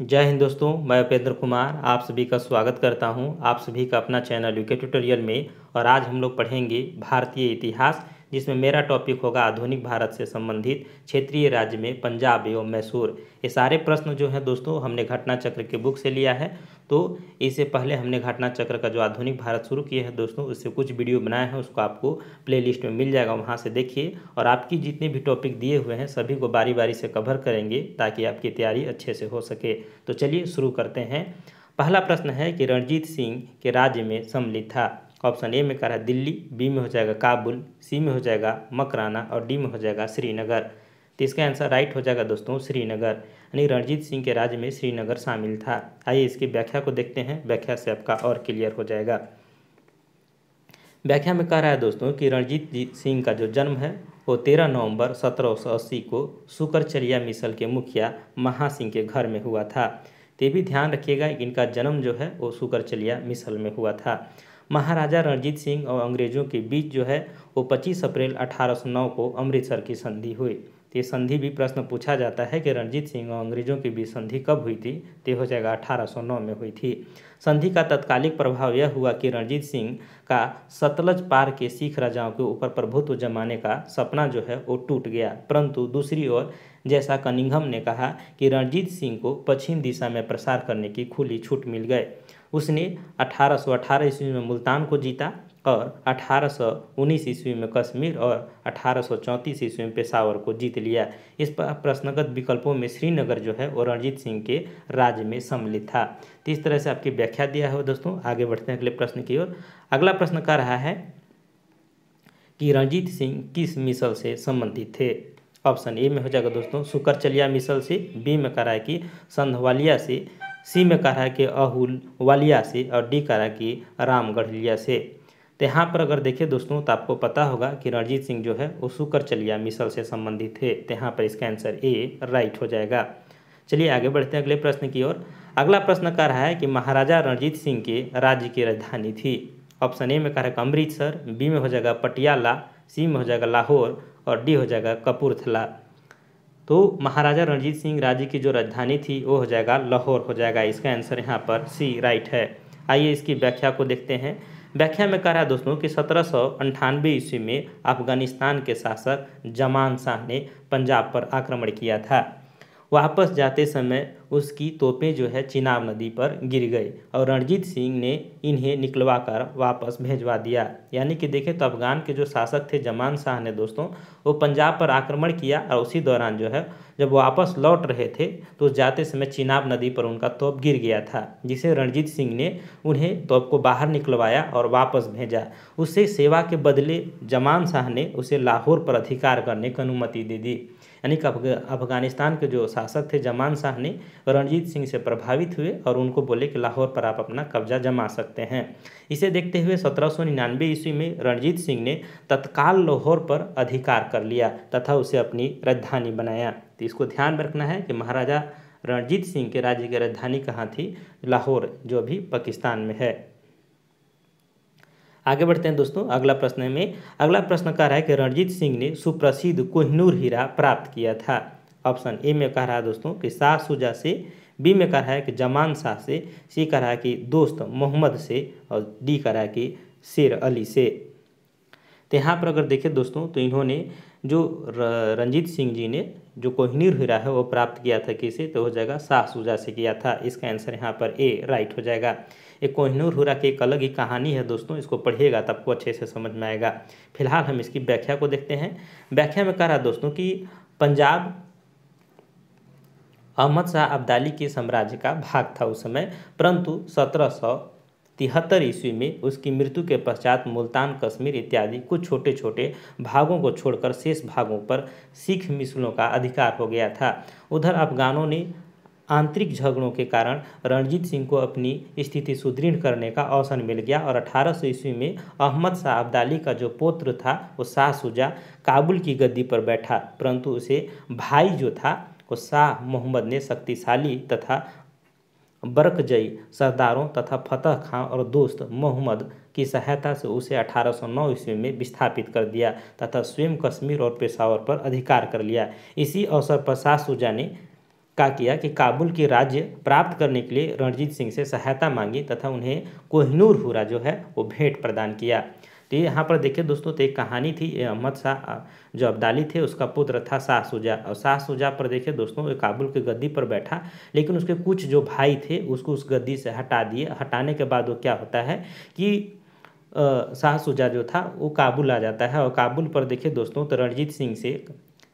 जय हिंद दोस्तों मैं उपेंद्र कुमार आप सभी का स्वागत करता हूं आप सभी का अपना चैनल यूके ट्यूटोरियल में और आज हम लोग पढ़ेंगे भारतीय इतिहास जिसमें मेरा टॉपिक होगा आधुनिक भारत से संबंधित क्षेत्रीय राज्य में पंजाब एवं मैसूर ये सारे प्रश्न जो हैं दोस्तों हमने घटना चक्र की बुक से लिया है तो इससे पहले हमने घटना चक्र का जो आधुनिक भारत शुरू किया है दोस्तों उससे कुछ वीडियो बनाए हैं उसको आपको प्लेलिस्ट में मिल जाएगा वहाँ से देखिए और आपकी जितने भी टॉपिक दिए हुए हैं सभी को बारी बारी से कवर करेंगे ताकि आपकी तैयारी अच्छे से हो सके तो चलिए शुरू करते हैं पहला प्रश्न है कि रणजीत सिंह के राज्य में सम्मिलित था ऑप्शन ए में कह रहा है दिल्ली बी में हो जाएगा काबुल सी में हो जाएगा मकराना और डी में हो जाएगा श्रीनगर तो इसका आंसर राइट हो जाएगा दोस्तों श्रीनगर यानी रणजीत सिंह के राज्य में श्रीनगर शामिल था आइए इसकी व्याख्या को देखते हैं व्याख्या से आपका और क्लियर हो जाएगा व्याख्या में कह रहा है दोस्तों कि रणजीत सिंह का जो जन्म है वो तेरह नवंबर अस्सी को सुकरचरिया मिसल के मुखिया महासिंह के घर में हुआ था तो ये भी ध्यान रखिएगा इनका जन्म जो है वो शुक्रचलिया मिसल में हुआ था महाराजा रणजीत सिंह और अंग्रेजों के बीच जो है वो 25 अप्रैल 1809 को अमृतसर की संधि हुई तो ये संधि भी प्रश्न पूछा जाता है कि रणजीत सिंह और अंग्रेजों के बीच संधि कब हुई थी तो हो जाएगा अठारह सौ नौ में हुई थी संधि का तत्कालिक प्रभाव यह हुआ कि रणजीत सिंह का सतलज पार के सिख राजाओं के ऊपर प्रभुत्व जमाने का सपना जो है वो टूट गया परंतु दूसरी ओर जैसा कनिंघम ने कहा कि रणजीत सिंह को पश्चिम दिशा में प्रसार करने की खुली छूट मिल गए उसने अठारह ईस्वी में मुल्तान को जीता और 1819 ईस्वी में कश्मीर और 1834 ईस्वी में पेशावर को जीत लिया इस प्रश्नगत विकल्पों में श्रीनगर जो है वो रणजीत सिंह के राज्य में सम्मिलित था तो इस तरह से आपकी व्याख्या दिया है दोस्तों आगे बढ़ते हैं अगले प्रश्न की ओर अगला प्रश्न कह रहा है कि रणजीत सिंह किस मिसल से संबंधित थे ऑप्शन ए में हो जाएगा दोस्तों सुकरचलिया मिसल से बी में कह रहा है कि संधवालिया से सी में कह रहा है कि अहुल वालिया से और डी कह रहा है कि रामगढ़लिया से तो यहाँ पर अगर देखिए दोस्तों तो आपको पता होगा कि रणजीत सिंह जो है वो सुकर चलिया मिसल से संबंधित थे तो यहाँ पर इसका आंसर ए राइट हो जाएगा चलिए आगे बढ़ते हैं अगले प्रश्न की ओर अगला प्रश्न कह रहा है कि महाराजा रणजीत सिंह के राज्य की राजधानी थी ऑप्शन ए में कह रहा है अमृतसर बी में हो जाएगा पटियाला सी में हो जाएगा लाहौर और डी हो जाएगा कपूरथला तो महाराजा रणजीत सिंह राज्य की जो राजधानी थी वो हो जाएगा लाहौर हो जाएगा इसका आंसर यहाँ पर सी राइट है आइए इसकी व्याख्या को देखते हैं व्याख्या में कह रहा है दोस्तों कि सत्रह सौ अंठानवे ईस्वी में अफगानिस्तान के शासक जमान शाह ने पंजाब पर आक्रमण किया था वापस जाते समय उसकी तोपें जो है चिनाब नदी पर गिर गई और रणजीत सिंह ने इन्हें निकलवा कर वापस भेजवा दिया यानी कि देखें तो अफगान के जो शासक थे जमान शाह ने दोस्तों वो पंजाब पर आक्रमण किया और उसी दौरान जो है जब वापस लौट रहे थे तो जाते समय चिनाब नदी पर उनका तोप गिर गया था जिसे रणजीत सिंह ने उन्हें तोप को बाहर निकलवाया और वापस भेजा उससे सेवा के बदले जमान शाह ने उसे लाहौर पर अधिकार करने की अनुमति दे दी यानी कि अफगानिस्तान के जो शासक थे जमान शाह ने रणजीत सिंह से प्रभावित हुए और उनको बोले कि लाहौर पर आप अपना कब्जा जमा सकते हैं इसे देखते हुए सत्रह सौ निन्यानवे ईस्वी में रणजीत सिंह ने तत्काल लाहौर पर अधिकार कर लिया तथा उसे अपनी राजधानी बनाया तो इसको ध्यान रखना है कि महाराजा रणजीत सिंह के राज्य की राजधानी कहाँ थी लाहौर जो अभी पाकिस्तान में है आगे बढ़ते हैं दोस्तों अगला प्रश्न में अगला प्रश्न कह रहा है कि रणजीत सिंह ने सुप्रसिद्ध कोहनूर हीरा प्राप्त किया था ऑप्शन ए में कह रहा है दोस्तों कि शाह सुजा से बी में कह रहा है कि जमान शाह से सी कह रहा है कि दोस्त मोहम्मद से और डी कह रहा है कि शेर अली से तो यहाँ पर अगर देखें दोस्तों तो इन्होंने जो रंजीत सिंह जी ने जो कोहनीर हीरा है वो प्राप्त किया था किसे तो हो जाएगा सुजा से किया था इसका आंसर यहाँ पर ए राइट हो जाएगा ये कोहिनूर हीरा की एक अलग ही कहानी है दोस्तों इसको पढ़िएगा तो आपको अच्छे से समझ में आएगा फिलहाल हम इसकी व्याख्या को देखते हैं व्याख्या में कह रहा दोस्तों कि पंजाब अहमद शाह अब्दाली के साम्राज्य का भाग था उस समय परंतु सत्रह सौ तिहत्तर ईस्वी में उसकी मृत्यु के पश्चात मुल्तान कश्मीर इत्यादि कुछ छोटे छोटे भागों को छोड़कर शेष भागों पर सिख मिसलों का अधिकार हो गया था उधर अफगानों ने आंतरिक झगड़ों के कारण रणजीत सिंह को अपनी स्थिति सुदृढ़ करने का अवसर मिल गया और अठारह सौ ईस्वी में अहमद शाह अब्दाली का जो पोत्र था वो शाह सुजा काबुल की गद्दी पर बैठा परंतु उसे भाई जो था वो शाह मोहम्मद ने शक्तिशाली तथा बरकजई सरदारों तथा फतह खां और दोस्त मोहम्मद की सहायता से उसे 1809 ईस्वी में विस्थापित कर दिया तथा स्वयं कश्मीर और पेशावर पर अधिकार कर लिया इसी अवसर पर शाह ने का किया कि काबुल की राज्य प्राप्त करने के लिए रणजीत सिंह से सहायता मांगी तथा उन्हें कोहनूर हुरा जो है वो भेंट प्रदान किया तो यहाँ पर देखिए दोस्तों तो एक कहानी थी अहमद शाह जो अब्दाली थे उसका पुत्र था शाह सुजा और शाह सुजा पर देखिए दोस्तों काबुल के गद्दी पर बैठा लेकिन उसके कुछ जो भाई थे उसको उस गद्दी से हटा दिए हटाने के बाद वो क्या होता है कि शाह सुजा जो था वो काबुल आ जाता है और काबुल पर देखिए दोस्तों तो रणजीत सिंह से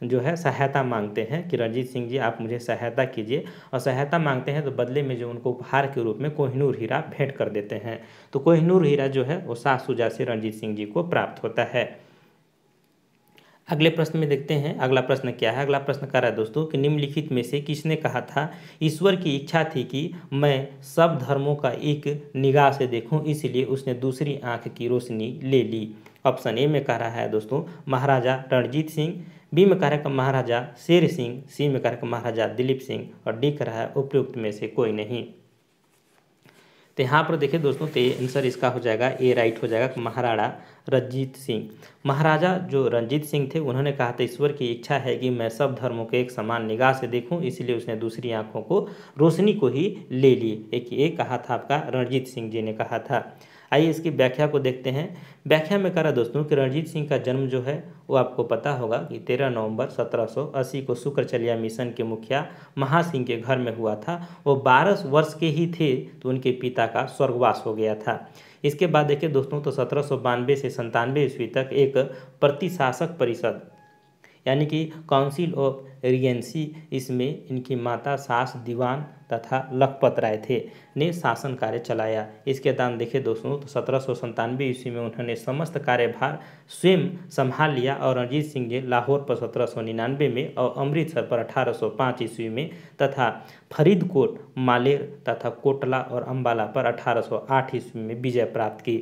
जो है सहायता मांगते हैं कि रणजीत सिंह जी आप मुझे सहायता कीजिए और सहायता मांगते हैं तो बदले में जो उनको उपहार के रूप में कोहिनूर हीरा भेंट कर देते हैं तो कोहिनूर हीरा जो है वो सास सुजा से रणजीत सिंह जी को प्राप्त होता है अगले प्रश्न में देखते हैं अगला प्रश्न क्या है अगला प्रश्न कह रहा है दोस्तों कि निम्नलिखित में से किसने कहा था ईश्वर की इच्छा थी कि मैं सब धर्मों का एक निगाह से देखूं इसलिए उसने दूसरी आंख की रोशनी ले ली ऑप्शन ए में कह रहा है दोस्तों महाराजा रणजीत सिंह बी में कह महाराजा शेर सिंह सी में कह महाराजा दिलीप सिंह और डी कह रहा है उपयुक्त में से कोई नहीं तो यहाँ पर देखिए दोस्तों तो आंसर इसका हो जाएगा ए राइट हो जाएगा महाराणा रंजीत सिंह महाराजा जो रंजीत सिंह थे उन्होंने कहा था ईश्वर की इच्छा है कि मैं सब धर्मों के एक समान निगाह से देखूं इसलिए उसने दूसरी आंखों को रोशनी को ही ले ली एक ये कहा था आपका रणजीत सिंह जी ने कहा था आइए इसकी व्याख्या को देखते हैं व्याख्या में करा दोस्तों कि रणजीत सिंह का जन्म जो है वो आपको पता होगा कि 13 नवंबर 1780 को शुक्रचलिया मिशन के मुखिया महासिंह के घर में हुआ था वो 12 वर्ष के ही थे तो उनके पिता का स्वर्गवास हो गया था इसके बाद देखिए दोस्तों तो सत्रह से संतानवे ईस्वी तक एक प्रतिशासक परिषद यानी कि काउंसिल ऑफ रियंसी इसमें इनकी माता सास दीवान तथा लखपत राय थे ने शासन कार्य चलाया इसके दान देखे दोस्तों तो सत्रह सौ संतानवे ईस्वी में उन्होंने समस्त कार्यभार स्वयं संभाल लिया और अरिजीत सिंह ने लाहौर पर सत्रह सौ निन्यानवे में और अमृतसर पर अठारह सौ पाँच ईस्वी में तथा फरीदकोट मालेर तथा कोटला और अम्बाला पर अठारह सौ आठ ईस्वी में विजय प्राप्त की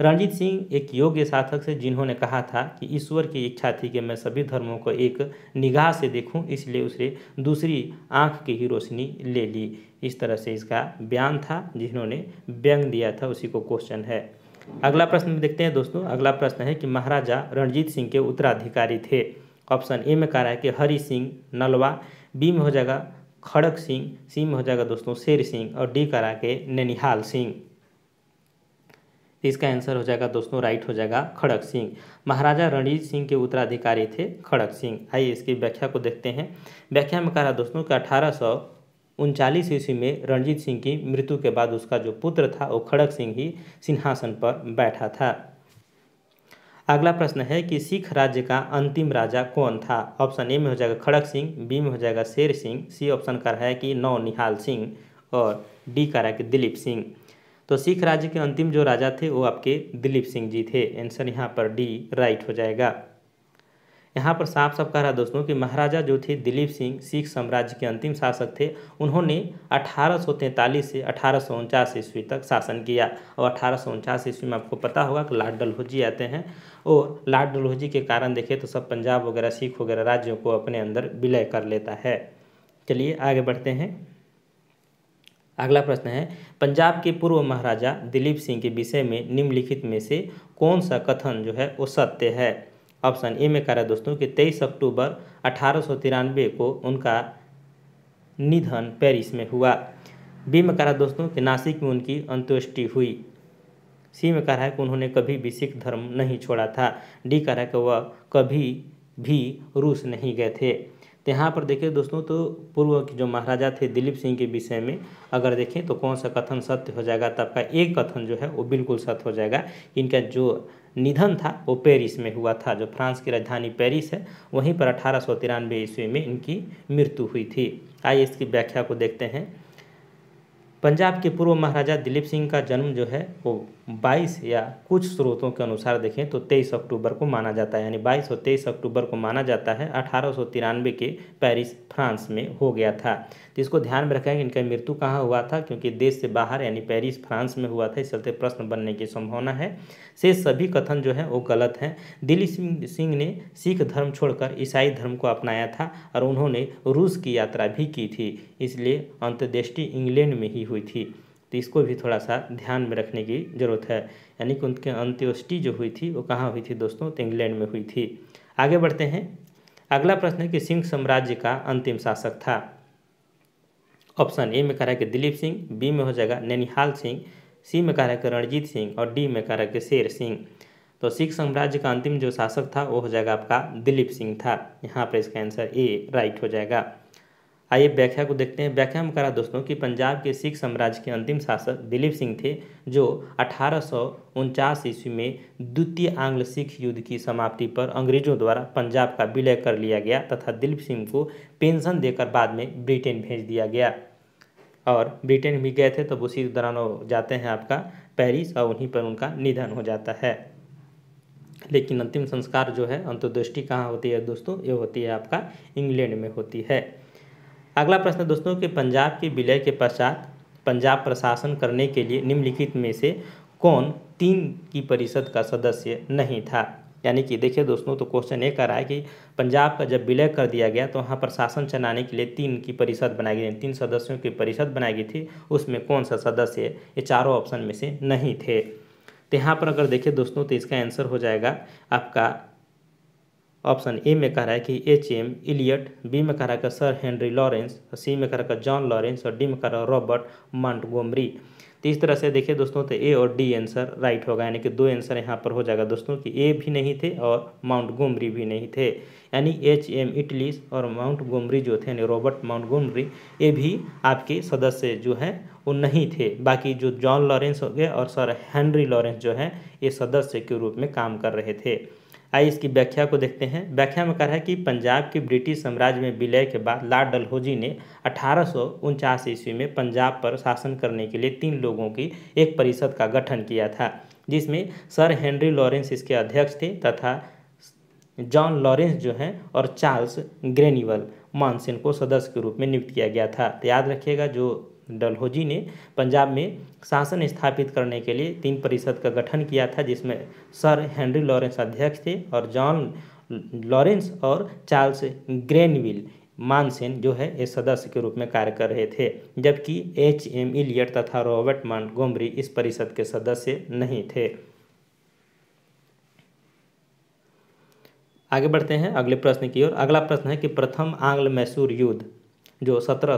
रणजीत सिंह एक योग्य साधक से जिन्होंने कहा था कि ईश्वर की इच्छा थी कि मैं सभी धर्मों को एक निगाह से देखूँ हूँ इसलिए उसने दूसरी आँख की ही रोशनी ले ली इस तरह से इसका बयान था जिन्होंने व्यंग दिया था उसी को क्वेश्चन है अगला प्रश्न देखते हैं दोस्तों अगला प्रश्न है कि महाराजा रणजीत सिंह के उत्तराधिकारी थे ऑप्शन ए में कह रहा है कि हरि सिंह नलवा बी में हो जाएगा खड़क सिंह सी में हो जाएगा दोस्तों शेर सिंह और डी करा के ननिहाल सिंह तो इसका आंसर हो जाएगा दोस्तों राइट हो जाएगा खड़ग सिंह महाराजा रणजीत सिंह के उत्तराधिकारी थे खड़ग सिंह आइए इसकी व्याख्या को देखते हैं व्याख्या में कह रहा दोस्तों कि अठारह सौ उनचालीस ईस्वी में रणजीत सिंह की मृत्यु के बाद उसका जो पुत्र था वो खड़ग सिंह ही सिंहासन पर बैठा था अगला प्रश्न है कि सिख राज्य का अंतिम राजा कौन था ऑप्शन ए में हो जाएगा खड़ग सिंह बी में हो जाएगा शेर सिंह सी ऑप्शन का है कि नौ निहाल सिंह और डी का रहा कि दिलीप सिंह तो सिख राज्य के अंतिम जो राजा थे वो आपके दिलीप सिंह जी थे आंसर यहाँ पर डी राइट हो जाएगा यहाँ पर साफ साफ कह रहा दोस्तों कि महाराजा जो थे दिलीप सिंह सिख साम्राज्य के अंतिम शासक थे उन्होंने अठारह से अठारह ईस्वी तक शासन किया और अठारह ईस्वी में आपको पता होगा कि लाड डलहौजी आते हैं और लाड डलहौजी के कारण देखें तो सब पंजाब वगैरह सिख वगैरह राज्यों को अपने अंदर विलय कर लेता है चलिए आगे बढ़ते हैं अगला प्रश्न है पंजाब के पूर्व महाराजा दिलीप सिंह के विषय में निम्नलिखित में से कौन सा कथन जो है वो सत्य है ऑप्शन ए में कह है दोस्तों कि तेईस अक्टूबर अठारह को उनका निधन पेरिस में हुआ बी में कह है दोस्तों कि नासिक में उनकी अंत्येष्टि हुई सी में कह रहा है कि उन्होंने कभी भी सिख धर्म नहीं छोड़ा था डी कह रहा है कि वह कभी भी रूस नहीं गए थे तो यहाँ पर देखिए दोस्तों तो पूर्व के जो महाराजा थे दिलीप सिंह के विषय में अगर देखें तो कौन सा कथन सत्य हो जाएगा तो आपका एक कथन जो है वो बिल्कुल सत्य हो जाएगा इनका जो निधन था वो पेरिस में हुआ था जो फ्रांस की राजधानी पेरिस है वहीं पर अठारह सौ तिरानवे ईस्वी में इनकी मृत्यु हुई थी आइए इसकी व्याख्या को देखते हैं पंजाब के पूर्व महाराजा दिलीप सिंह का जन्म जो है वो 22 या कुछ स्रोतों के अनुसार देखें तो 23 अक्टूबर को माना जाता है यानी 22 और 23 अक्टूबर को माना जाता है अठारह के पेरिस फ्रांस में हो गया था तो इसको ध्यान में रखें कि इनका मृत्यु कहाँ हुआ था क्योंकि देश से बाहर यानी पेरिस फ्रांस में हुआ था इस चलते प्रश्न बनने की संभावना है से सभी कथन जो है वो गलत हैं दिलीप सिंह ने सिख धर्म छोड़कर ईसाई धर्म को अपनाया था और उन्होंने रूस की यात्रा भी की थी इसलिए अंत्येष्टि इंग्लैंड में ही हुई थी तो इसको भी थोड़ा सा ध्यान में रखने की ज़रूरत है यानी कि उनके अंत्योष्टि जो हुई थी वो कहाँ हुई थी दोस्तों तो इंग्लैंड में हुई थी आगे बढ़ते हैं अगला प्रश्न है कि सिंह साम्राज्य का अंतिम शासक था ऑप्शन ए में कह रहा है कि दिलीप सिंह बी में हो जाएगा नैनिहाल सिंह सी में कह रहा है कि रणजीत सिंह और डी में कह रहा है कि शेर सिंह तो सिख साम्राज्य का अंतिम जो शासक था वो हो जाएगा आपका दिलीप सिंह था यहाँ पर इसका आंसर ए राइट हो जाएगा आइए व्याख्या को देखते हैं व्याख्या में करा दोस्तों कि पंजाब के सिख साम्राज्य के अंतिम शासक दिलीप सिंह थे जो अठारह ईस्वी में द्वितीय आंग्ल सिख युद्ध की समाप्ति पर अंग्रेजों द्वारा पंजाब का विलय कर लिया गया तथा दिलीप सिंह को पेंशन देकर बाद में ब्रिटेन भेज दिया गया और ब्रिटेन भी गए थे तब तो उसी दौरान वो जाते हैं आपका पेरिस और वहीं पर उनका निधन हो जाता है लेकिन अंतिम संस्कार जो है अंतर्दृष्टि कहाँ होती है दोस्तों ये होती है आपका इंग्लैंड में होती है अगला प्रश्न दोस्तों कि पंजाब के विलय के पश्चात पंजाब प्रशासन करने के लिए निम्नलिखित में से कौन तीन की परिषद का सदस्य नहीं था यानी कि देखिए दोस्तों तो क्वेश्चन ये कह रहा है कि पंजाब का जब विलय कर दिया गया तो वहाँ पर शासन चलाने के लिए तीन की परिषद बनाई गई तीन सदस्यों की परिषद बनाई गई थी उसमें कौन सा सदस्य ये चारों ऑप्शन में से नहीं थे तो यहाँ पर अगर देखिए दोस्तों तो इसका आंसर हो जाएगा आपका ऑप्शन ए में कह रहा है कि एच एम इलियट बी में कह रहा है कि सर हेनरी लॉरेंस सी में कह रहा है जॉन लॉरेंस और डी में कह रहा है रॉबर्ट गोमरी तो इस तरह से देखिए दोस्तों तो ए और डी आंसर राइट होगा यानी कि दो आंसर यहाँ पर हो जाएगा दोस्तों कि ए भी नहीं थे और माउंट गोमरी भी नहीं थे यानी एच एम इटली और माउंट गोमरी जो थे यानी रॉबर्ट माउंट गोमरी ये भी आपके सदस्य जो हैं वो नहीं थे बाकी जो जॉन लॉरेंस हो गए और सर हेनरी लॉरेंस जो हैं ये सदस्य के रूप में काम कर रहे थे आइए इसकी व्याख्या को देखते हैं व्याख्या में रहा है कि पंजाब के ब्रिटिश साम्राज्य में विलय के बाद लॉर्ड डलहौजी ने अठारह ईस्वी में पंजाब पर शासन करने के लिए तीन लोगों की एक परिषद का गठन किया था जिसमें सर हेनरी लॉरेंस इसके अध्यक्ष थे तथा जॉन लॉरेंस जो हैं और चार्ल्स ग्रेनिवल मानसिन को सदस्य के रूप में नियुक्त किया गया था तो याद रखिएगा जो डलहौजी ने पंजाब में शासन स्थापित करने के लिए तीन परिषद का गठन किया था जिसमें सर हेनरी लॉरेंस अध्यक्ष थे और जॉन लॉरेंस और चार्ल्स ग्रेनविल मानसेन जो है इस सदस्य के रूप में कार्य कर रहे थे जबकि एच एम इलियट तथा रॉबर्ट गोमरी इस परिषद के सदस्य नहीं थे आगे बढ़ते हैं अगले प्रश्न की ओर अगला प्रश्न है कि प्रथम आंग्ल मैसूर युद्ध जो सत्रह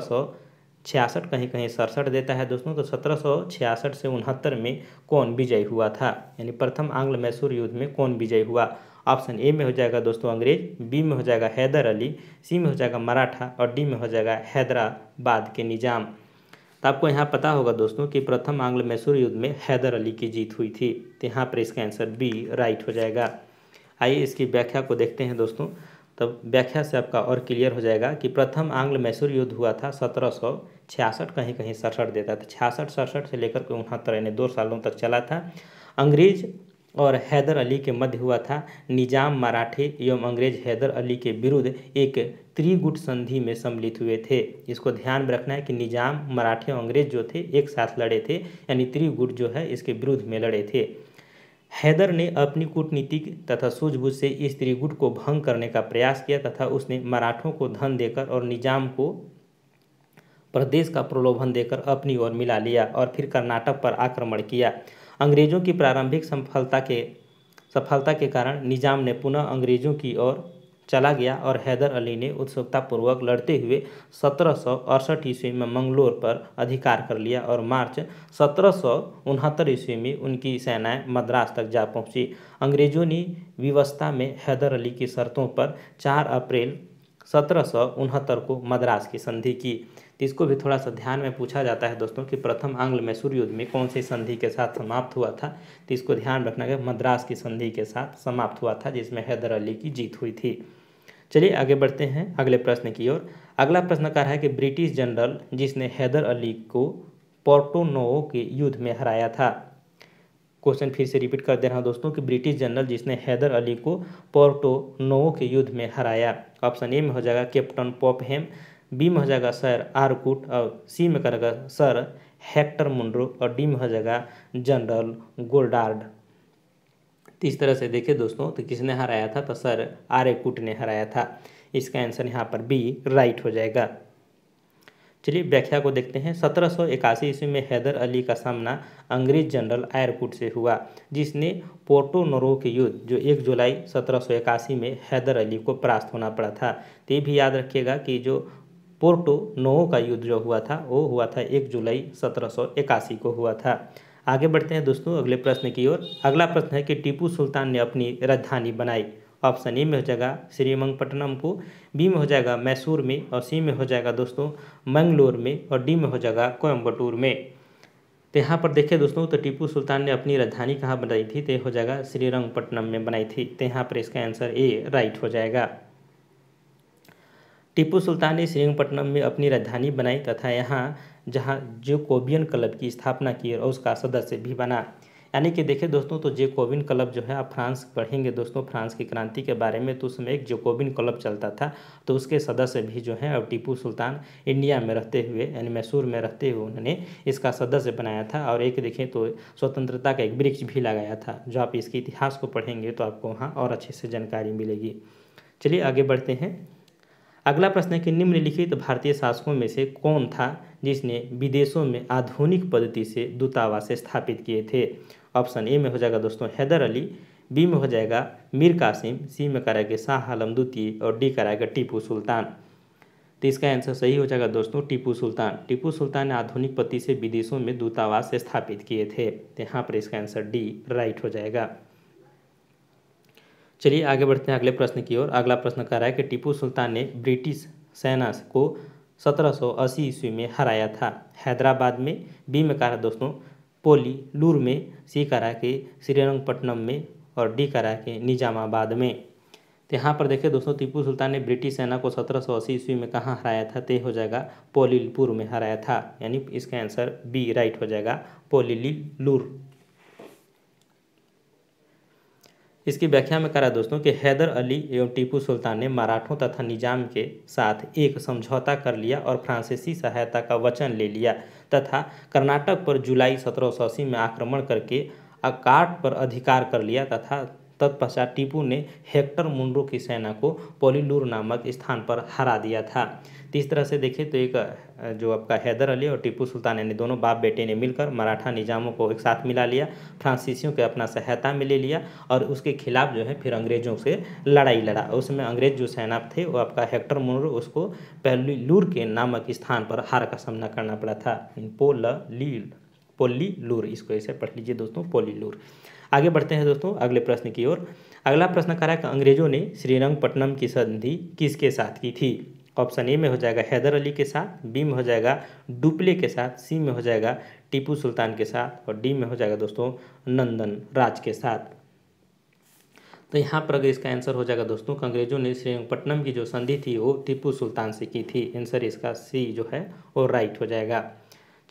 छियासठ कहीं कहीं सड़सठ देता है दोस्तों तो सत्रह से उनहत्तर में कौन विजयी हुआ था यानी प्रथम आंग्ल मैसूर युद्ध में कौन विजयी हुआ ऑप्शन ए में हो जाएगा दोस्तों अंग्रेज बी में हो जाएगा हैदर अली सी में हो जाएगा मराठा और डी में हो जाएगा हैदराबाद के निज़ाम तो आपको यहाँ पता होगा दोस्तों कि प्रथम आंग्ल मैसूर युद्ध में हैदर अली की जीत हुई थी तो यहाँ पर इसका आंसर बी राइट हो जाएगा आइए इसकी व्याख्या को देखते हैं दोस्तों तब व्याख्या से आपका और क्लियर हो जाएगा कि प्रथम आंग्ल मैसूर युद्ध हुआ था सत्रह सौ छियासठ कहीं कहीं सड़सठ देता था छियासठ सड़सठ से लेकर के उनहत्तर यानी दो सालों तक चला था अंग्रेज और हैदर अली के मध्य हुआ था निजाम मराठे एवं अंग्रेज हैदर अली के विरुद्ध एक त्रिगुट संधि में सम्मिलित हुए थे इसको ध्यान में रखना है कि निजाम मराठे और अंग्रेज जो थे एक साथ लड़े थे यानी त्रिगुट जो है इसके विरुद्ध में लड़े थे हैदर ने अपनी कूटनीतिक तथा सूझबूझ से इस त्रिगुट को भंग करने का प्रयास किया तथा उसने मराठों को धन देकर और निजाम को प्रदेश का प्रलोभन देकर अपनी ओर मिला लिया और फिर कर्नाटक पर आक्रमण किया अंग्रेजों की प्रारंभिक सफलता के सफलता के कारण निजाम ने पुनः अंग्रेजों की ओर चला गया और हैदर अली ने उत्सुकतापूर्वक लड़ते हुए सत्रह सौ अड़सठ ईस्वी में मंगलोर पर अधिकार कर लिया और मार्च सत्रह सौ उनहत्तर ईस्वी में उनकी सेनाएं मद्रास तक जा पहुंची अंग्रेजों ने व्यवस्था में हैदर अली की शर्तों पर चार अप्रैल सत्रह को मद्रास की संधि की तो इसको भी थोड़ा सा ध्यान में पूछा जाता है दोस्तों कि प्रथम आंग्ल मैसूर युद्ध में कौन सी संधि के साथ समाप्त हुआ था तो इसको ध्यान रखना कि मद्रास की संधि के साथ समाप्त हुआ था जिसमें हैदर अली की जीत हुई थी चलिए आगे बढ़ते हैं अगले प्रश्न की ओर अगला प्रश्न रहा है कि ब्रिटिश जनरल जिसने हैदर अली को पोर्टोनो के युद्ध में हराया था क्वेश्चन फिर से रिपीट कर दे रहा हूँ दोस्तों कि ब्रिटिश जनरल जिसने हैदर अली को पोर्टोनो के युद्ध में हराया ऑप्शन ए में हो जाएगा कैप्टन पॉपहेम बी में हो जाएगा सर आरकुट और सी में करेगा सर हेक्टर मुंड्रो और डी में हो जाएगा जनरल गोल्डार्ड तो इस तरह से देखे दोस्तों तो किसने हराया था तो सर आर्यकूट ने हराया था इसका आंसर यहाँ पर बी राइट हो जाएगा चलिए व्याख्या को देखते हैं सत्रह सौ इक्यासी ईस्वी में हैदर अली का सामना अंग्रेज जनरल आयरकुट से हुआ जिसने पोर्टो नोरो के युद्ध जो एक जुलाई सत्रह सौ इक्यासी में हैदर अली को परास्त होना पड़ा था तो ये भी याद रखिएगा कि जो पोर्टो नोहो का युद्ध जो हुआ था वो हुआ था एक जुलाई सत्रह सौ इक्यासी को हुआ था आगे बढ़ते हैं दोस्तों अगले प्रश्न की ओर अगला प्रश्न है कि टीपू सुल्तान ने अपनी राजधानी बनाई ऑप्शन ए में हो जाएगा श्रीमंगपट्टनम को बी में हो जाएगा मैसूर में और सी में हो जाएगा दोस्तों मंगलोर में और डी में हो जाएगा कोयम्बटूर में तो यहाँ पर देखिए दोस्तों तो टीपू सुल्तान ने अपनी राजधानी कहाँ बनाई थी तो हो जाएगा श्रीरंगपट्टनम में बनाई थी तो यहाँ पर इसका आंसर ए राइट हो जाएगा टीपू सुल्तान ने श्रीरंगपट्टनम में अपनी राजधानी बनाई तथा यहाँ जहाँ जेकोबियन क्लब की स्थापना की और उसका सदस्य भी बना यानी कि देखिए दोस्तों तो जेकोबिन क्लब जो है आप फ्रांस पढ़ेंगे दोस्तों फ्रांस की क्रांति के बारे में तो उसमें एक जेकोबिन क्लब चलता था तो उसके सदस्य भी जो हैं अब टीपू सुल्तान इंडिया में रहते हुए यानी मैसूर में रहते हुए उन्होंने इसका सदस्य बनाया था और एक देखें तो स्वतंत्रता का एक वृक्ष भी लगाया था जो आप इसके इतिहास को पढ़ेंगे तो आपको वहाँ और अच्छे से जानकारी मिलेगी चलिए आगे बढ़ते हैं अगला प्रश्न है कि निम्नलिखित भारतीय शासकों में से कौन था जिसने विदेशों में आधुनिक पद्धति से दूतावास स्थापित किए थे ऑप्शन ए में हो जाएगा दोस्तों हैदर अली बी में हो जाएगा मीर कासिम सी में कराएगा शाह आलम द्वितीय और डी कराएगा टीपू सुल्तान तो इसका आंसर सही हो जाएगा दोस्तों टीपू सुल्तान टीपू सुल्तान ने आधुनिक पति से विदेशों में दूतावास स्थापित किए थे तो यहाँ पर इसका आंसर डी राइट हो जाएगा चलिए आगे बढ़ते हैं अगले प्रश्न की ओर अगला प्रश्न कह रहा है कि टीपू सुल्तान ने ब्रिटिश सेना को 1780 ईस्वी में हराया था हैदराबाद में बी में कहा दोस्तों पोली लूर में सी करा के श्रीरंगपट्टनम में और डी करा के निजामाबाद में तो यहाँ पर देखें दोस्तों टीपू सुल्तान ने ब्रिटिश सेना को 1780 ईस्वी में कहाँ हराया था तो हो जाएगा पोलिलपुर में हराया था यानी इसका आंसर बी राइट हो जाएगा पोलिलूर इसकी व्याख्या में करा दोस्तों कि हैदर अली एवं टीपू सुल्तान ने मराठों तथा निजाम के साथ एक समझौता कर लिया और फ्रांसीसी सहायता का वचन ले लिया तथा कर्नाटक पर जुलाई सत्रह में आक्रमण करके अकाट पर अधिकार कर लिया तथा तत्पश्चात टीपू ने हेक्टर मुंडो की सेना को पोलिलूर नामक स्थान पर हरा दिया था इस तरह से देखें तो एक जो आपका हैदर अली और टीपू सुल्तान यानी दोनों बाप बेटे ने मिलकर मराठा निजामों को एक साथ मिला लिया फ्रांसीसियों के अपना सहायता में ले लिया और उसके खिलाफ जो है फिर अंग्रेजों से लड़ाई लड़ा उसमें अंग्रेज जो सेना थे वो आपका हेक्टर मुंडो उसको पहलूर के नामक स्थान पर हार का सामना करना पड़ा था पोल लील लूर इसको ऐसे पढ़ लीजिए दोस्तों लूर आगे बढ़ते हैं दोस्तों अगले प्रश्न की ओर अगला प्रश्न करा कि अंग्रेजों ने श्रीरंगपट्टनम की संधि किसके साथ की थी ऑप्शन ए में हो जाएगा हैदर अली के साथ बी में हो जाएगा डुप्ले के साथ सी में हो जाएगा टीपू सुल्तान के साथ और डी में हो जाएगा दोस्तों नंदन राज के साथ तो यहाँ पर अगर इसका आंसर हो जाएगा दोस्तों अंग्रेजों ने श्रीरंगपट्टनम की जो संधि थी वो टीपू सुल्तान से की थी आंसर इसका सी जो है वो राइट हो जाएगा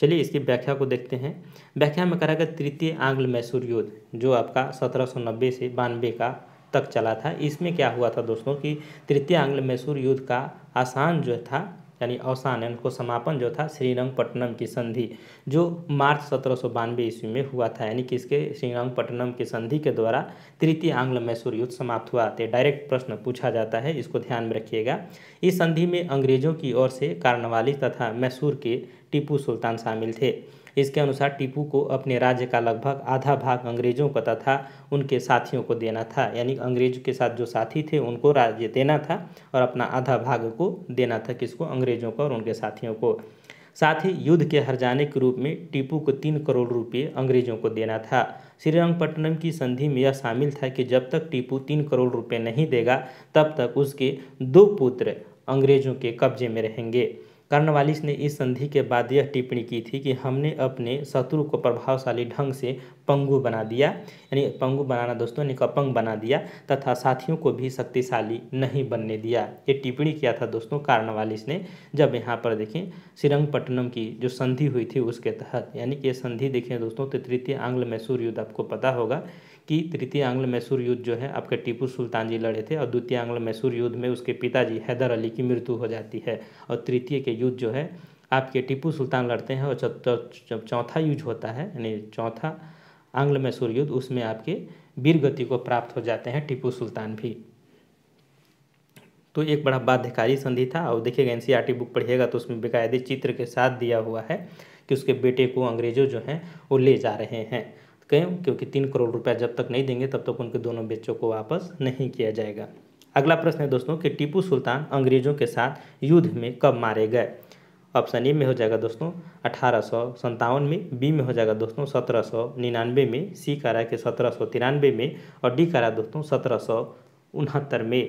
चलिए इसकी व्याख्या को देखते हैं व्याख्या में करा गया तृतीय आंग्ल मैसूर युद्ध जो आपका 1790 से बानवे का तक चला था इसमें क्या हुआ था दोस्तों कि तृतीय आंग्ल मैसूर युद्ध का आसान जो था यानी अवसान है उनको समापन जो था श्रीरंगपट्टनम की संधि जो मार्च सत्रह सौ बानवे ईस्वी में हुआ था यानी कि इसके श्रीरंगपट्टनम की संधि के द्वारा तृतीय आंग्ल मैसूर युद्ध समाप्त हुआ थे डायरेक्ट प्रश्न पूछा जाता है इसको ध्यान में रखिएगा इस संधि में अंग्रेजों की ओर से कार्नवाली तथा मैसूर के टीपू सुल्तान शामिल थे इसके अनुसार टीपू को अपने राज्य का लगभग आधा भाग अंग्रेजों को तथा उनके साथियों को देना था यानी अंग्रेजों के साथ जो साथी थे उनको राज्य देना था और अपना आधा भाग को देना था किसको अंग्रेजों को और उनके साथियों को साथ ही युद्ध के हर जाने के रूप में टीपू को तीन करोड़ रुपये अंग्रेजों को देना था श्रीरंगपट्टनम की संधि में यह शामिल था कि जब तक टीपू तीन करोड़ रुपये नहीं देगा तब तक उसके दो पुत्र अंग्रेजों के कब्जे में रहेंगे कर्णवालिस ने इस संधि के बाद यह टिप्पणी की थी कि हमने अपने शत्रु को प्रभावशाली ढंग से पंगु बना दिया यानी पंगु बनाना दोस्तों ने कपंग बना दिया तथा साथियों को भी शक्तिशाली नहीं बनने दिया ये टिप्पणी किया था दोस्तों कर्णवालिस ने जब यहाँ पर देखें श्रीरंगपट्टनम की जो संधि हुई थी उसके तहत यानी कि ये संधि देखें दोस्तों तो तृतीय आंग्ल में युद्ध आपको पता होगा कि तृतीय आंग्ल मैसूर युद्ध जो है आपके टीपू सुल्तान जी लड़े थे और द्वितीय आंग्ल मैसूर युद्ध में उसके पिताजी हैदर अली की मृत्यु हो जाती है और तृतीय के युद्ध जो है आपके टीपू सुल्तान लड़ते हैं और चौथा युद्ध होता है यानी चौथा आंग्ल मैसूर युद्ध उसमें आपके वीर गति को प्राप्त हो जाते हैं टीपू सुल्तान भी तो एक बड़ा बाध्यकारी संधि था और देखिएगा एन सी बुक पढ़िएगा तो उसमें बेकायदे चित्र के साथ दिया हुआ है कि उसके बेटे को अंग्रेजों जो हैं वो ले जा रहे हैं गए क्योंकि तीन करोड़ रुपया जब तक नहीं देंगे तब तक उनके दोनों बच्चों को वापस नहीं किया जाएगा अगला प्रश्न है दोस्तों कि टीपू सुल्तान अंग्रेजों के साथ युद्ध में कब मारे गए ऑप्शन ए में हो जाएगा दोस्तों अठारह में बी में हो जाएगा दोस्तों सत्रह में सी का रहा है कि सत्रह में और डी का रहा दोस्तों सत्रह में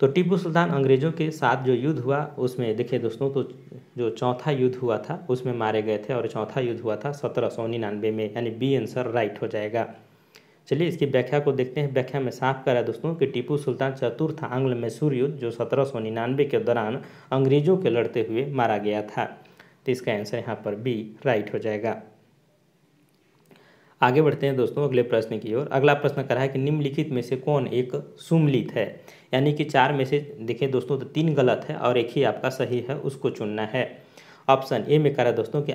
तो टीपू सुल्तान अंग्रेज़ों के साथ जो युद्ध हुआ उसमें देखिए दोस्तों तो जो चौथा युद्ध हुआ था उसमें मारे गए थे और चौथा युद्ध हुआ था सत्रह सौ निन्यानवे में यानी बी आंसर राइट हो जाएगा चलिए इसकी व्याख्या को देखते हैं व्याख्या में साफ करा दोस्तों कि टीपू सुल्तान चतुर्थ आंग्ल मैसूर युद्ध जो सत्रह सौ निन्यानवे के दौरान अंग्रेजों के लड़ते हुए मारा गया था तो इसका आंसर यहाँ पर बी राइट हो जाएगा आगे बढ़ते हैं दोस्तों अगले प्रश्न की ओर अगला प्रश्न करा है कि निम्नलिखित में से कौन एक सुमलित है यानी कि चार में से देखें दोस्तों तो तीन गलत है और एक ही आपका सही है उसको चुनना है ऑप्शन ए में करा दोस्तों कि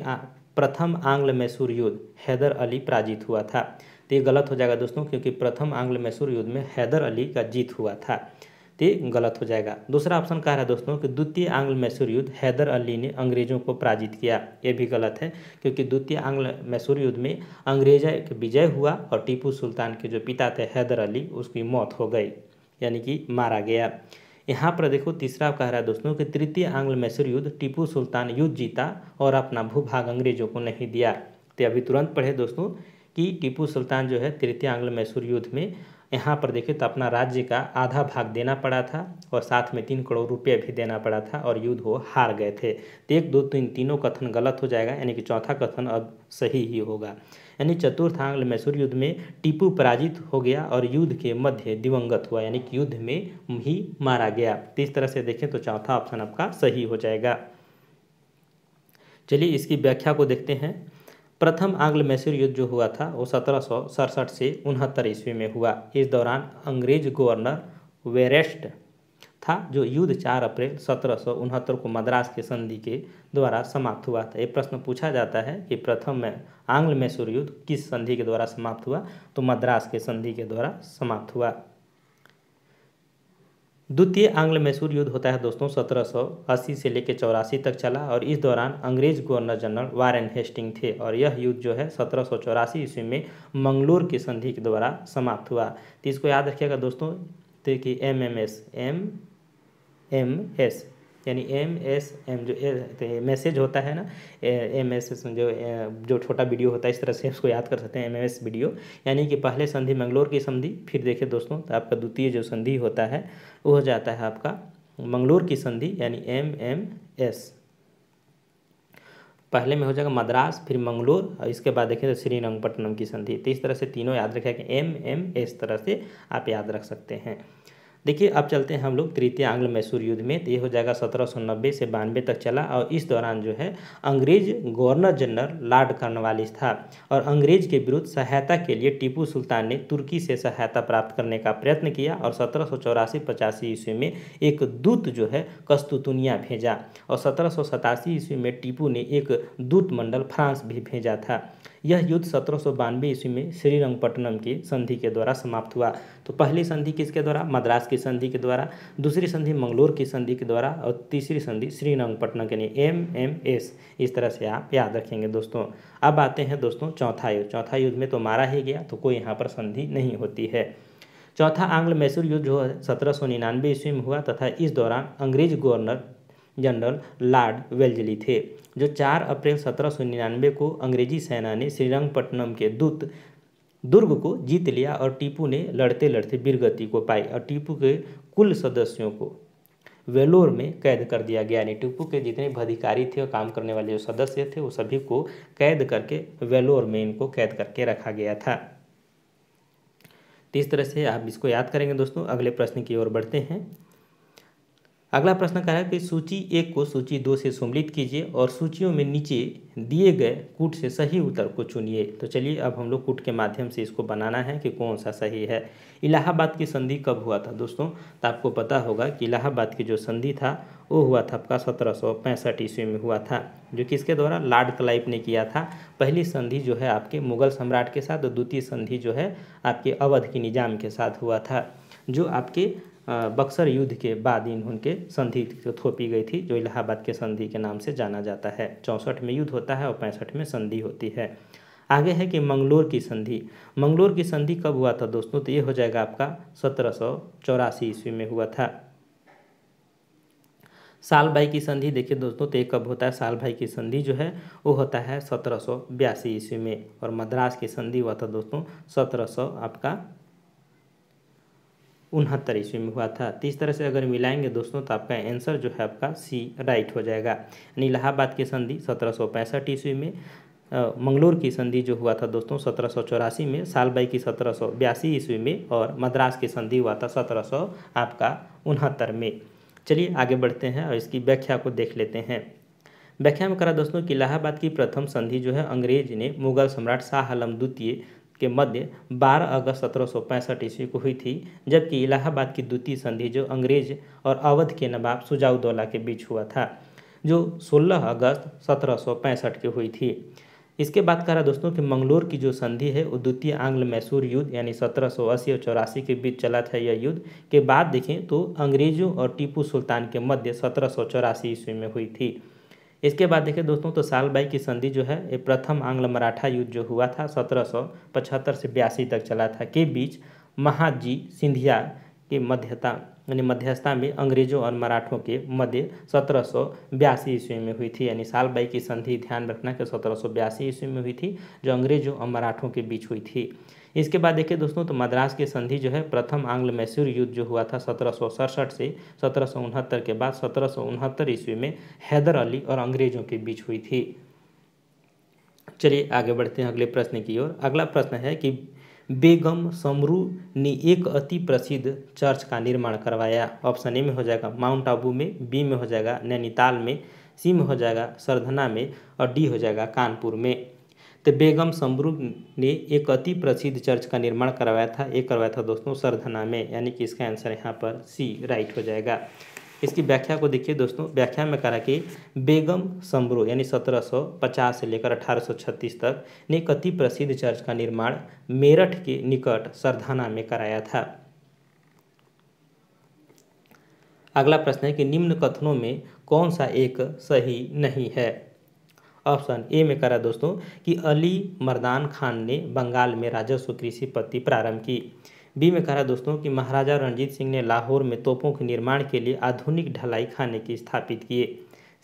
प्रथम आंग्ल मैसूर युद्ध हैदर अली पराजित हुआ था तो ये गलत हो जाएगा दोस्तों क्योंकि प्रथम आंग्ल मैसूर युद्ध में हैदर अली का जीत हुआ था तो ये गलत हो जाएगा दूसरा ऑप्शन कह रहा है दोस्तों कि द्वितीय आंग्ल मैसूर युद्ध हैदर अली ने अंग्रेजों को पराजित किया ये भी गलत है क्योंकि द्वितीय आंग्ल मैसूर युद्ध में अंग्रेज विजय हुआ और टीपू सुल्तान के जो पिता थे हैदर अली उसकी मौत हो गई यानी कि मारा गया यहाँ पर देखो तीसरा कह रहा है दोस्तों कि तृतीय आंग्ल मैसूर युद्ध टीपू सुल्तान युद्ध जीता और अपना भूभाग अंग्रेजों को नहीं दिया तो अभी तुरंत पढ़े दोस्तों कि टीपू सुल्तान जो है तृतीय आंग्ल मैसूर युद्ध में यहाँ पर देखे तो अपना राज्य का आधा भाग देना पड़ा था और साथ में तीन करोड़ रुपये भी देना पड़ा था और युद्ध वो हार गए थे तो एक दो तीन तीनों कथन गलत हो जाएगा यानी कि चौथा कथन अब सही ही होगा यानी चतुर्थांग्ल मैसूर युद्ध में टीपू पराजित हो गया और युद्ध के मध्य दिवंगत हुआ यानी कि युद्ध में ही मारा गया तो इस तरह से देखें तो चौथा ऑप्शन आपका सही हो जाएगा चलिए इसकी व्याख्या को देखते हैं प्रथम आंग्ल मैसूर युद्ध जो हुआ था वो सत्रह से उनहत्तर ईस्वी में हुआ इस दौरान अंग्रेज गवर्नर वेरेस्ट था जो युद्ध चार अप्रैल सत्रह को मद्रास के संधि के द्वारा समाप्त हुआ था ये प्रश्न पूछा जाता है कि प्रथम में आंग्ल मैसूर युद्ध किस संधि के द्वारा समाप्त हुआ तो मद्रास के संधि के द्वारा समाप्त हुआ द्वितीय आंग्ल मैसूर युद्ध होता है दोस्तों 1780 से लेकर चौरासी तक चला और इस दौरान अंग्रेज गवर्नर जनरल वारेन हेस्टिंग थे और यह युद्ध जो है सत्रह सौ चौरासी ईस्वी में मंगलोर की संधि के द्वारा समाप्त हुआ तो इसको याद रखिएगा दोस्तों तो कि M M S M M S यानी एम एस एम जो मैसेज तो होता है ना एम एस एस जो जो छोटा वीडियो होता है इस तरह से उसको याद कर सकते हैं एम एस वीडियो यानी कि पहले संधि मंगलोर की संधि फिर देखिए दोस्तों तो आपका द्वितीय जो संधि होता है वो हो जाता है आपका मंगलोर की संधि यानी एम एम एस पहले में हो जाएगा मद्रास फिर मंगलोर और इसके बाद देखें तो श्रीरंगपट्टनम की संधि तो इस तरह से तीनों याद रखें कि एम एम एस तरह से आप याद रख सकते हैं देखिए अब चलते हैं हम लोग तृतीय आंग्ल मैसूर युद्ध में तो ये हो जाएगा सत्रह से बानवे तक चला और इस दौरान जो है अंग्रेज गवर्नर जनरल लॉर्ड कर्नवालिस था और अंग्रेज के विरुद्ध सहायता के लिए टीपू सुल्तान ने तुर्की से सहायता प्राप्त करने का प्रयत्न किया और सत्रह सौ चौरासी पचासी ईस्वी में एक दूत जो है कस्तुतुनिया भेजा और सत्रह सौ सतासी ईस्वी में टीपू ने एक दूत मंडल फ्रांस भी भेजा था यह युद्ध सत्रह ईस्वी में श्रीरंगपट्टनम की संधि के द्वारा समाप्त हुआ तो पहली संधि किसके द्वारा मद्रास की संधि के द्वारा दूसरी संधि मंगलोर की संधि के द्वारा और तीसरी संधि श्रीरंगपट्टनम के लिए एम एम एस इस तरह से आप याद रखेंगे दोस्तों अब आते हैं दोस्तों चौथा युद्ध चौथा युद्ध में तो मारा ही गया तो कोई यहाँ पर संधि नहीं होती है चौथा आंग्ल मैसूर युद्ध जो है सत्रह ईस्वी में हुआ तथा इस दौरान अंग्रेज गवर्नर जनरल लॉर्ड वेल्जली थे जो 4 अप्रैल निन्यानवे को अंग्रेजी सेना ने श्रीरंगपट्टनम के दूत दुर्ग को जीत लिया और टीपू ने लड़ते लड़ते वीरगति को पाई और टीपू के कुल सदस्यों को वेलोर में कैद कर दिया गया यानी टीपू के जितने भी अधिकारी थे और काम करने वाले जो सदस्य थे वो सभी को कैद करके वेलोर में इनको कैद करके रखा गया था तो इस तरह से आप इसको याद करेंगे दोस्तों अगले प्रश्न की ओर बढ़ते हैं अगला प्रश्न कह रहा है कि सूची एक को सूची दो से सम्मिलित कीजिए और सूचियों में नीचे दिए गए कूट से सही उत्तर को चुनिए तो चलिए अब हम लोग कूट के माध्यम से इसको बनाना है कि कौन सा सही है इलाहाबाद की संधि कब हुआ था दोस्तों तो आपको पता होगा कि इलाहाबाद की जो संधि था वो हुआ था आपका सत्रह सौ पैंसठ ईस्वी में हुआ था जो किसके द्वारा लार्ड क्लाइव ने किया था पहली संधि जो है आपके मुगल सम्राट के साथ और द्वितीय संधि जो है आपके अवध के निजाम के साथ हुआ था जो आपके बक्सर युद्ध के बाद उनके संधि थोपी गई थी जो इलाहाबाद के संधि के नाम से जाना जाता है चौंसठ में युद्ध होता है और पैंसठ में संधि होती है आगे है कि मंगलोर की संधि मंगलोर की संधि कब हुआ था दोस्तों तो ये हो जाएगा आपका सत्रह सौ चौरासी ईस्वी में हुआ था साल भाई की संधि देखिए दोस्तों तो ये कब होता है साल भाई की संधि जो है वो होता है सत्रह सौ बयासी ईस्वी में और मद्रास की संधि हुआ था दोस्तों सत्रह सौ आपका उनहत्तर ईस्वी में हुआ था तो इस तरह से अगर मिलाएंगे दोस्तों तो आपका आंसर जो है आपका सी राइट हो जाएगा यानी इलाहाबाद की संधि सत्रह सौ पैंसठ ईस्वी में मंगलोर की संधि जो हुआ था दोस्तों सत्रह में सालबाई की सत्रह ईस्वी में और मद्रास की संधि हुआ था सत्रह आपका उनहत्तर में चलिए आगे बढ़ते हैं और इसकी व्याख्या को देख लेते हैं व्याख्या में करा दोस्तों कि इलाहाबाद की प्रथम संधि जो है अंग्रेज ने मुगल सम्राट शाह आलम द्वितीय के मध्य 12 अगस्त सत्रह ईस्वी को हुई थी जबकि इलाहाबाद की द्वितीय संधि जो अंग्रेज और अवध के नवाब सुजाउदौला के बीच हुआ था जो 16 अगस्त सत्रह की हुई थी इसके बाद कह रहा दोस्तों कि मंगलोर की जो संधि है वो द्वितीय आंग्ल मैसूर युद्ध यानी 1780 और चौरासी के बीच चला था यह युद्ध के बाद देखें तो अंग्रेजों और टीपू सुल्तान के मध्य सत्रह ईस्वी में हुई थी इसके बाद देखिए दोस्तों तो सालबाई की संधि जो है ये प्रथम आंग्ल मराठा युद्ध जो हुआ था सत्रह से बयासी तक चला था के बीच महाजी सिंधिया के मध्यता यानी मध्यस्थता में अंग्रेजों और मराठों के मध्य सत्रह सौ बयासी ईस्वी में हुई थी यानी सालबाई की संधि ध्यान रखना कि सत्रह सौ बयासी ईस्वी में हुई थी जो अंग्रेजों और मराठों के बीच हुई थी इसके बाद देखिए दोस्तों तो मद्रास की संधि जो है प्रथम आंग्ल मैसूर युद्ध जो हुआ था सत्रह से सत्रह के बाद सत्रह ईस्वी में हैदर अली और अंग्रेजों के बीच हुई थी चलिए आगे बढ़ते हैं अगले प्रश्न की ओर अगला प्रश्न है कि बेगम समरू ने एक अति प्रसिद्ध चर्च का निर्माण करवाया ऑप्शन ए में हो जाएगा माउंट आबू में बी में हो जाएगा नैनीताल में सी में हो जाएगा सरधना में और डी हो जाएगा कानपुर में तो बेगम समरू ने एक अति प्रसिद्ध चर्च का निर्माण करवाया था ये करवाया था दोस्तों सरधना में यानी कि इसका आंसर यहाँ पर सी राइट हो जाएगा इसकी व्याख्या को देखिए दोस्तों व्याख्या में करा कि बेगम समरू यानी 1750 से लेकर 1836 तक ने एक अति प्रसिद्ध चर्च का निर्माण मेरठ के निकट सरधाना में कराया था अगला प्रश्न है कि निम्न कथनों में कौन सा एक सही नहीं है ऑप्शन ए में करा दोस्तों कि अली मर्दान खान ने बंगाल में राजस्व कृषि पद्धति प्रारंभ की बी में करा दोस्तों कि महाराजा रणजीत सिंह ने लाहौर में तोपों के निर्माण के लिए आधुनिक ढलाई खाने की स्थापित किए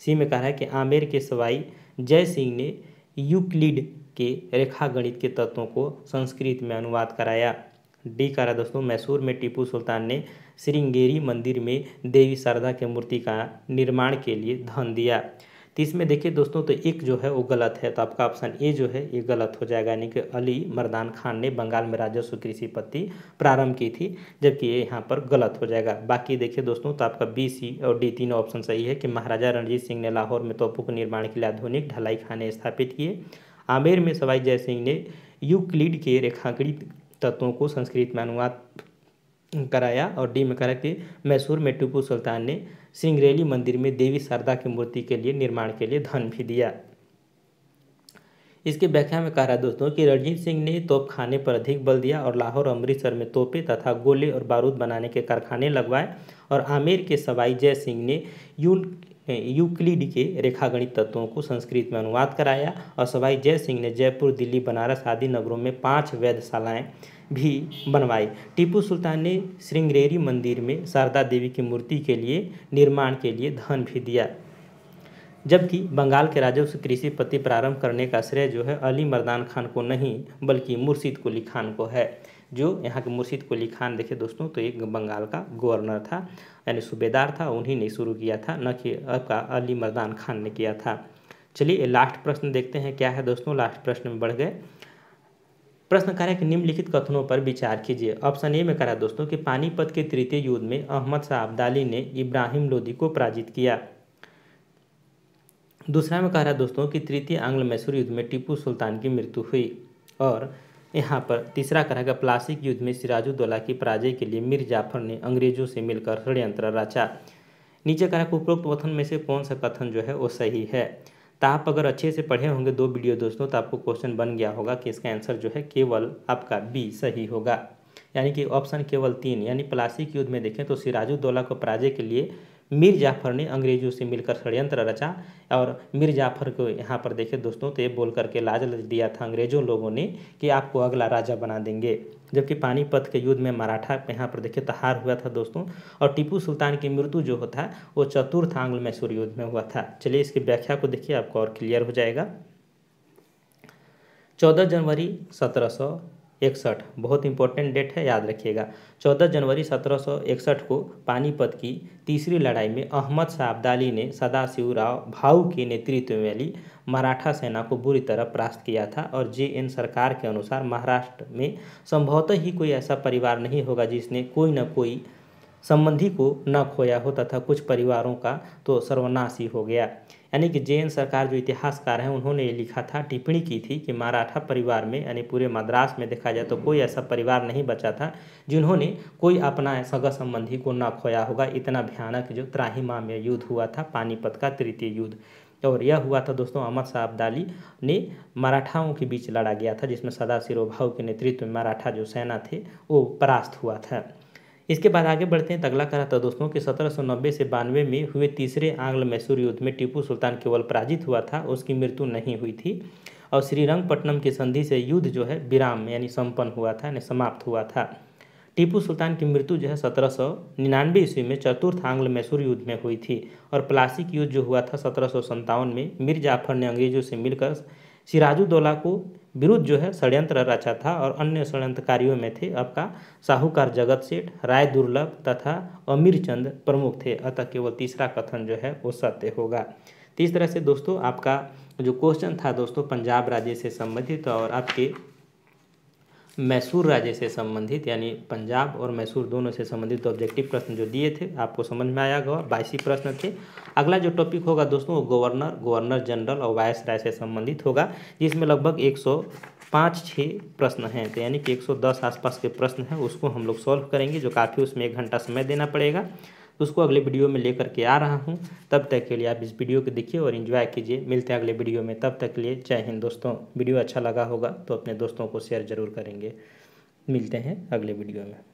सी में कहा कि आमेर के सवाई जय सिंह ने यूक्लिड के रेखा गणित के तत्वों को संस्कृत में अनुवाद कराया डी करा दोस्तों मैसूर में टीपू सुल्तान ने श्रृंगेरी मंदिर में देवी शारदा के मूर्ति का निर्माण के लिए धन दिया तो इसमें देखिए दोस्तों तो एक जो है वो गलत है तो आपका ऑप्शन ए जो है ये गलत हो जाएगा यानी कि अली मरदान खान ने बंगाल में राजस्व कृषि पत्ति प्रारंभ की थी जबकि ये यहाँ पर गलत हो जाएगा बाकी देखिए दोस्तों तो आपका बी सी और डी तीनों ऑप्शन सही है कि महाराजा रणजीत सिंह ने लाहौर में तोपों के निर्माण के लिए आधुनिक ढलाई खाने स्थापित किए आमेर में सवाई जय सिंह ने यूक्लिड के रेखाकृत तत्वों को संस्कृत में अनुवाद कराया और डी में करा कि मैसूर में टीपू सुल्तान ने सिंगरेली मंदिर में देवी शारदा की मूर्ति के लिए निर्माण के लिए धन भी दिया इसके व्याख्या में कहा रहा दोस्तों कि रणजीत सिंह ने तोप खाने पर अधिक बल दिया और लाहौर अमृतसर में तोपे तथा गोले और बारूद बनाने के कारखाने लगवाए और आमेर के सवाई जय सिंह ने यून यूक्लिड के रेखागणित तत्वों को संस्कृत में अनुवाद कराया और सवाई जय सिंह ने जयपुर दिल्ली बनारस आदि नगरों में पाँच वैधशालाएँ भी बनवाई टीपू सुल्तान ने श्रृंगेरी मंदिर में शारदा देवी की मूर्ति के लिए निर्माण के लिए धन भी दिया जबकि बंगाल के राजस्व कृषि पति प्रारंभ करने का श्रेय जो है अली मर्दान खान को नहीं बल्कि मुर्शिद कुली खान को है जो यहाँ के मुर्शिद कुली खान देखे दोस्तों तो एक बंगाल का गवर्नर था यानी सूबेदार था उन्हीं ने शुरू किया था न कि आपका अली मर्दान खान ने किया था चलिए लास्ट प्रश्न देखते हैं क्या है दोस्तों लास्ट प्रश्न में बढ़ गए प्रश्न करा कि निम्नलिखित कथनों पर विचार कीजिए ऑप्शन ए में करा दोस्तों कि पानीपत के तृतीय युद्ध में अहमद शाह अब्दाली ने इब्राहिम लोदी को पराजित किया दूसरा में कह रहा है दोस्तों कि तृतीय आंग्ल मैसूर युद्ध में टीपू सुल्तान की मृत्यु हुई और यहाँ पर तीसरा कहेगा प्लासिक युद्ध में सिराजुद्दौला की पराजय के लिए मीर जाफर ने अंग्रेजों से मिलकर षड्यंत्र रचा नीचे कहा उपरोक्त कथन में से कौन सा कथन जो है वो सही है तो आप अगर अच्छे से पढ़े होंगे दो वीडियो दोस्तों तो आपको क्वेश्चन बन गया होगा कि इसका आंसर जो है केवल आपका बी सही होगा यानी कि ऑप्शन केवल तीन यानी प्लासिक युद्ध में देखें तो सिराजुद्दौला को पराजय के लिए मीर जाफ़र ने अंग्रेज़ों से मिलकर षड्यंत्र रचा और मीर जाफ़र को यहाँ पर देखे दोस्तों तो ये बोल करके लाज दिया था अंग्रेज़ों लोगों ने कि आपको अगला राजा बना देंगे जबकि पानीपत के युद्ध में मराठा यहाँ पर तो तहार हुआ था दोस्तों और टीपू सुल्तान की मृत्यु जो होता है वो चतुर्थ आंग्ल मैसूर युद्ध में हुआ था चलिए इसकी व्याख्या को देखिए आपको और क्लियर हो जाएगा चौदह जनवरी सत्रह सौ इकसठ बहुत इंपॉर्टेंट डेट है याद रखिएगा 14 जनवरी 1761 को पानीपत की तीसरी लड़ाई में अहमद शाह अब्दाली ने सदाशिव राव भाऊ के नेतृत्व में वाली मराठा सेना को बुरी तरह परास्त किया था और जे एन सरकार के अनुसार महाराष्ट्र में संभवतः ही कोई ऐसा परिवार नहीं होगा जिसने कोई न कोई संबंधी को न खोया हो तथा कुछ परिवारों का तो सर्वनाश ही हो गया यानी कि जैन सरकार जो इतिहासकार हैं उन्होंने ये लिखा था टिप्पणी की थी कि मराठा परिवार में यानी पूरे मद्रास में देखा जाए तो कोई ऐसा परिवार नहीं बचा था जिन्होंने कोई अपना सगा संबंधी को ना खोया होगा इतना भयानक जो त्राहिमा में युद्ध हुआ था पानीपत का तृतीय युद्ध और यह हुआ था दोस्तों अमर शाह अब्दाली ने मराठाओं के बीच लड़ा गया था जिसमें सदाशिव भाव के नेतृत्व में मराठा जो सेना थे वो परास्त हुआ था इसके बाद आगे बढ़ते हैं तगला कहा था दोस्तों कि 1790 से बानवे में हुए तीसरे आंग्ल मैसूर युद्ध में टीपू सुल्तान केवल पराजित हुआ था उसकी मृत्यु नहीं हुई थी और श्रीरंगपट्टनम की संधि से युद्ध जो है विराम यानी संपन्न हुआ था यानी समाप्त हुआ था टीपू सुल्तान की मृत्यु जो है सत्रह सौ निन्यानवे ईस्वी में चतुर्थ आंग्ल मैसूर युद्ध में हुई थी और प्लासिक युद्ध जो हुआ था सत्रह सौ सत्तावन में मीर जाफर ने अंग्रेजों से मिलकर सिराजुद्दौला को विरुद्ध जो है षड्यंत्र रचा था और अन्य षड्यंत्रकारियों में थे आपका साहूकार जगत सेठ राय दुर्लभ तथा अमीर चंद प्रमुख थे अतः केवल तीसरा कथन जो है वो सत्य होगा तीस तरह से दोस्तों आपका जो क्वेश्चन था दोस्तों पंजाब राज्य से संबंधित और आपके मैसूर राज्य से संबंधित यानी पंजाब और मैसूर दोनों से संबंधित तो ऑब्जेक्टिव प्रश्न जो दिए थे आपको समझ में आया होगा बाईसी प्रश्न थे अगला जो टॉपिक होगा दोस्तों वो गवर्नर गवर्नर जनरल और वायस राय से संबंधित होगा जिसमें लगभग एक सौ पाँच छः प्रश्न हैं तो यानी कि एक सौ दस आसपास के प्रश्न हैं उसको हम लोग सॉल्व करेंगे जो काफ़ी उसमें एक घंटा समय देना पड़ेगा उसको अगले वीडियो में लेकर के आ रहा हूँ तब तक के लिए आप इस वीडियो को देखिए और इन्जॉय कीजिए मिलते हैं अगले वीडियो में तब तक के लिए जय हिंद दोस्तों वीडियो अच्छा लगा होगा तो अपने दोस्तों को शेयर ज़रूर करेंगे मिलते हैं अगले वीडियो में